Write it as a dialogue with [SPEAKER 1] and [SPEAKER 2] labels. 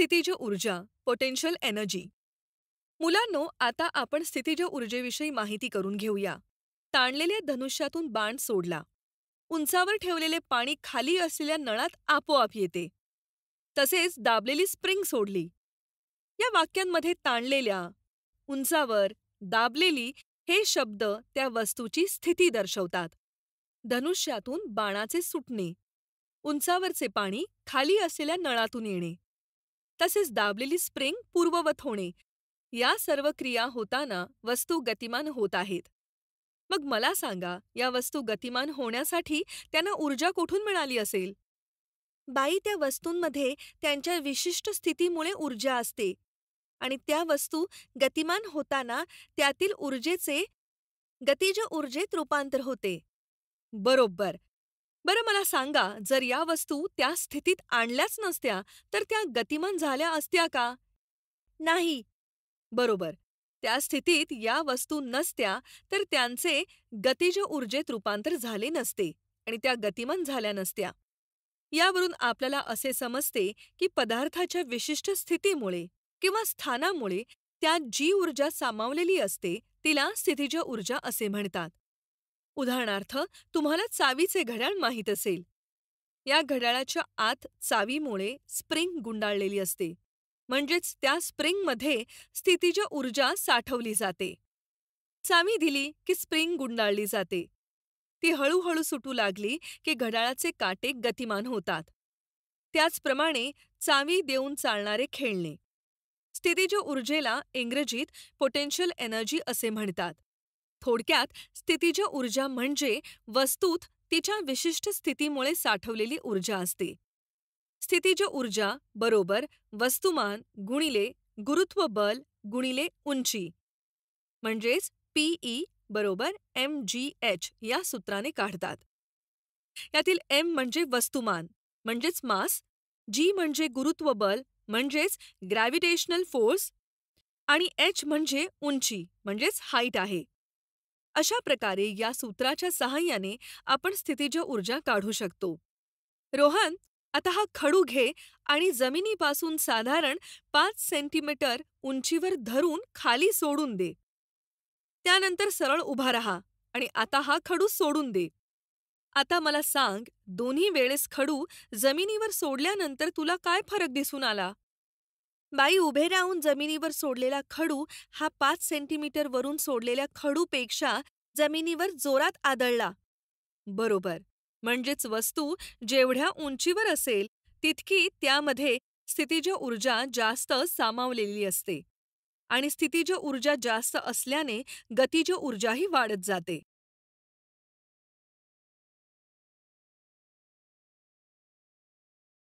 [SPEAKER 1] स्थितिज ऊर्जा potential energy मुलांनो आता आपण स्थितिज ऊर्जेविषयी माहिती करून घेऊया ताणलेल्या धनुष्यातून बाण सोडला उंचावर ठेवलेले पाणी खाली असलेल्या नळात आपोआप येते तसेच दाबलेली स्प्रिंग सोडली या वाक्यांमध्ये ताणलेल्या उंचावर दाबलेली हे शब्द त्या वस्तूची स्थिती दर्शवतात धनुष्यातून बाणाचे सुटणे उंचावरचे पाणी खाली असलेल्या नळातून येणे तसेच दाबलेली स्प्रिंग पूर्ववत होणे या सर्व क्रिया होताना वस्तू गतिमान होत आहेत मग मला सांगा या वस्तू गतिमान होण्यासाठी त्यांना ऊर्जा कुठून मिळाली असेल बाई त्या वस्तूंमध्ये त्यांच्या विशिष्ट स्थितीमुळे ऊर्जा असते आणि त्या वस्तू गतिमान होताना त्यातील ऊर्जेचे गतिज ऊर्जेत रूपांतर होते बरोबर बरं मला सांगा जर या वस्तू त्या स्थितीत आणल्याच नसत्या तर त्या गतिमान झाल्या असत्या का नाही बरोबर त्या स्थितीत या वस्तू नसत्या तर त्यांचे गतिज ऊर्जेत रूपांतर झाले नसते आणि त्या गतिमान झाल्या नसत्या यावरून आपल्याला असे समजते की पदार्थाच्या विशिष्ट स्थितीमुळे किंवा स्थानामुळे त्यात जी ऊर्जा सामावलेली असते तिला स्थितीज ऊर्जा असे म्हणतात उदाहरणार्थ, तुम्हाला चावीचे घड्याळ माहीत असेल. या घड्याळाच्या आत चावीमुळे स्प्रिंग गुंडाळलेली असते, म्हणजेच त्या स्प्रिंगमध्ये स्थितीज ऊर्जा साठवली जाते. चावी दिली की स्प्रिंग गुंडाळली जाते. ती हळूहळू सुटू लागली की घड्याळाचे काटे गतिमान होतात. त्याचप्रमाणे चावी देऊन चालणारे खेळणे. स्थितीज ऊर्जेला इंग्रजीत पोटेन्शियल एनर्जी असे म्हणतात. थोडक्यात स्थितिज ऊर्जा म्हणजे वस्तूत तिच्या विशिष्ट स्थितीमुळे साठवलेली ऊर्जा असते. स्थितिज ऊर्जा बरोबर वस्तुमान गुणिले गुरुत्व बल गुणिले उंची म्हणजेच पीई e बरोबर एम जी एच या सूत्राने काढतात. यातील एम म्हणजे वस्तुमान म्हणजेच मास, जी म्हणजे गुरुत्व बल म्हणजेच ग्रॅव्हिटेशनल फोर्स आणि एच म्हणजे उंची म्हणजेच हाईट आहे. अशा प्रकारे या सूत्राच्या सहाय्याने आपण स्थितीज ऊर्जा काढू शकतो रोहन आता हा खडू घे आणि जमिनीपासून साधारण पाच सेंटीमीटर उंचीवर धरून खाली सोडून दे त्यानंतर सरळ उभा राहा आणि आता हा खडू सोडून दे आता मला सांग दोन्ही वेळेस खडू जमिनीवर सोडल्यानंतर तुला काय फरक दिसून आला बाई उभे राहून जमिनीवर सोडलेला खडू हा पाच सेंटीमीटर वरून सोडलेल्या खडूपेक्षा जमिनीवर जोरात आदळला बरोबर म्हणजेच वस्तू जेवढ्या उंचीवर असेल तितकी त्यामध्ये स्थितिज ऊर्जा जास्त सामावलेली असते आणि स्थितिज ऊर्जा जास्त असल्याने गतिज ऊर्जाही वाढत जाते